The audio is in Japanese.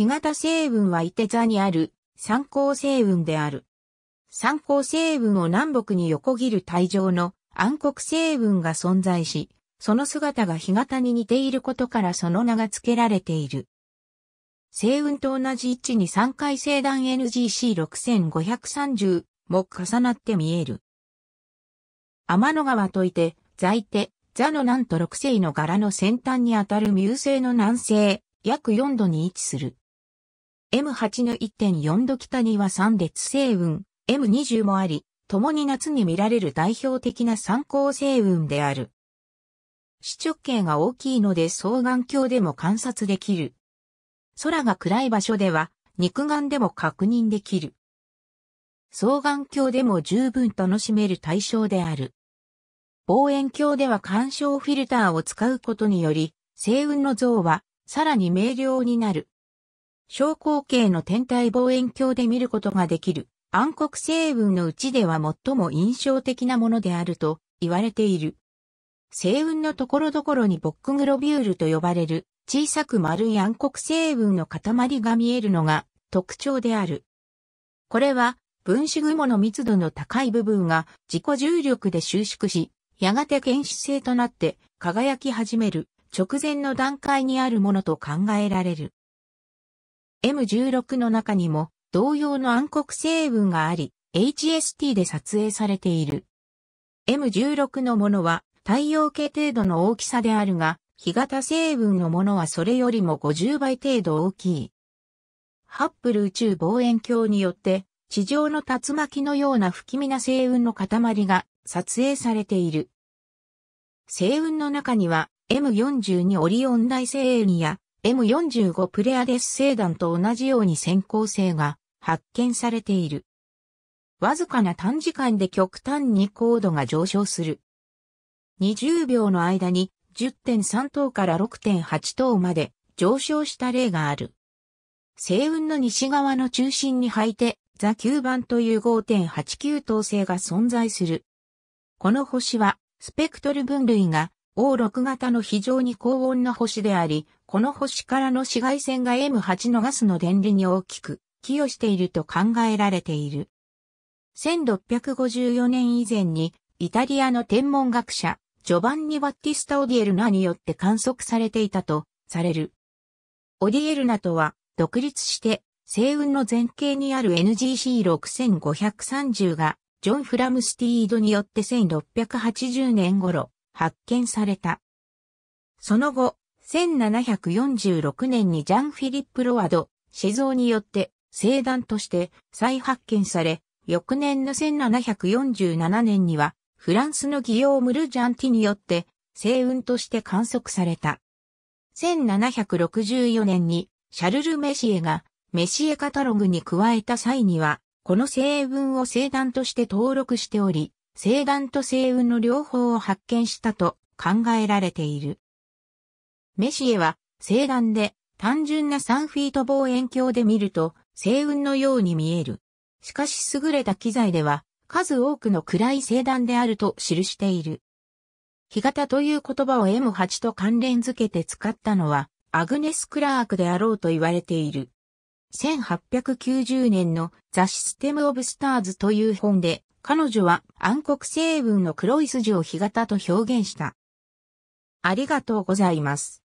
干潟成分は伊手座にある三考成分である。三考成分を南北に横切る帯状の暗黒成分が存在し、その姿が干潟に似ていることからその名が付けられている。星雲と同じ位置に3回星団 NGC6530 も重なって見える。天の川といて、在手、座の南と六星の柄の先端にあたるミュ星の南西、約4度に位置する。M8 の1.4度北には3列星雲、M20 もあり、共に夏に見られる代表的な参考星雲である。視直径が大きいので双眼鏡でも観察できる。空が暗い場所では肉眼でも確認できる。双眼鏡でも十分楽しめる対象である。望遠鏡では干渉フィルターを使うことにより、星雲の像はさらに明瞭になる。小口径の天体望遠鏡で見ることができる暗黒星雲のうちでは最も印象的なものであると言われている。星雲のところどころにボックグロビュールと呼ばれる小さく丸い暗黒星雲の塊が見えるのが特徴である。これは分子雲の密度の高い部分が自己重力で収縮し、やがて原始性となって輝き始める直前の段階にあるものと考えられる。M16 の中にも同様の暗黒成分があり、HST で撮影されている。M16 のものは太陽系程度の大きさであるが、日型成分のものはそれよりも50倍程度大きい。ハッブル宇宙望遠鏡によって、地上の竜巻のような不気味な星雲の塊が撮影されている。星雲の中には M42 オリオン大星雲や M45 プレアデス星団と同じように先行性が発見されている。わずかな短時間で極端に高度が上昇する。20秒の間に10.3等から6.8等まで上昇した例がある。星雲の西側の中心にいて、ザ9番という5.89等星が存在する。この星は、スペクトル分類が O6 型の非常に高温な星であり、この星からの紫外線が M8 のガスの電離に大きく寄与していると考えられている。1654年以前にイタリアの天文学者、ジョバンニ・バッティスタ・オディエルナによって観測されていたとされる。オディエルナとは独立して星雲の前景にある NGC6530 がジョン・フラムスティードによって1680年頃発見された。その後、1746年にジャン・フィリップ・ロワド、シゾーによって、聖壇として再発見され、翌年の1747年には、フランスのギヨーム・ルジャンティによって、聖雲として観測された。1764年に、シャルル・メシエが、メシエカタログに加えた際には、この聖雲を聖壇として登録しており、星団と星雲の両方を発見したと考えられている。メシエは星団で単純な3フィート望遠鏡で見ると星雲のように見える。しかし優れた機材では数多くの暗い星団であると記している。日型という言葉を M8 と関連づけて使ったのはアグネス・クラークであろうと言われている。1890年のザ・システム・オブ・スターズという本で彼女は暗黒星雲の黒い筋を干潟と表現した。ありがとうございます。